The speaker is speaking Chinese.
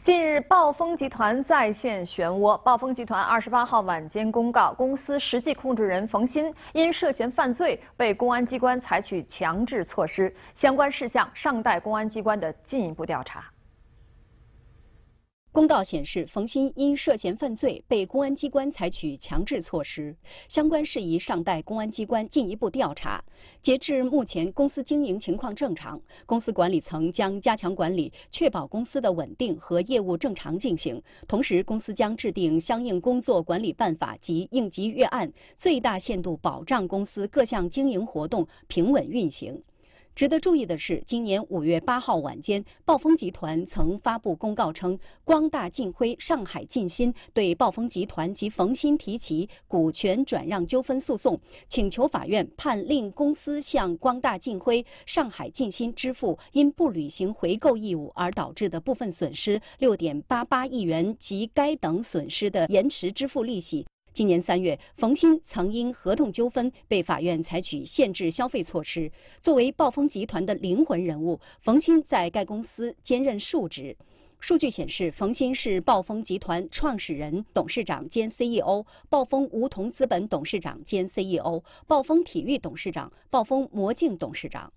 近日，暴风集团再现漩涡。暴风集团二十八号晚间公告，公司实际控制人冯鑫因涉嫌犯罪被公安机关采取强制措施，相关事项尚待公安机关的进一步调查。公告显示，冯鑫因涉嫌犯罪被公安机关采取强制措施，相关事宜尚待公安机关进一步调查。截至目前，公司经营情况正常，公司管理层将加强管理，确保公司的稳定和业务正常进行。同时，公司将制定相应工作管理办法及应急预案，最大限度保障公司各项经营活动平稳运行。值得注意的是，今年五月八号晚间，暴风集团曾发布公告称，光大晋辉、上海晋鑫对暴风集团及冯鑫提起股权转让纠纷诉讼，请求法院判令公司向光大晋辉、上海晋鑫支付因不履行回购义务而导致的部分损失六点八八亿元及该等损失的延迟支付利息。今年三月，冯鑫曾因合同纠纷被法院采取限制消费措施。作为暴风集团的灵魂人物，冯鑫在该公司兼任数职。数据显示，冯鑫是暴风集团创始人、董事长兼 CEO，暴风梧桐资本董事长兼 CEO，暴风体育董事长，暴风魔镜董事长。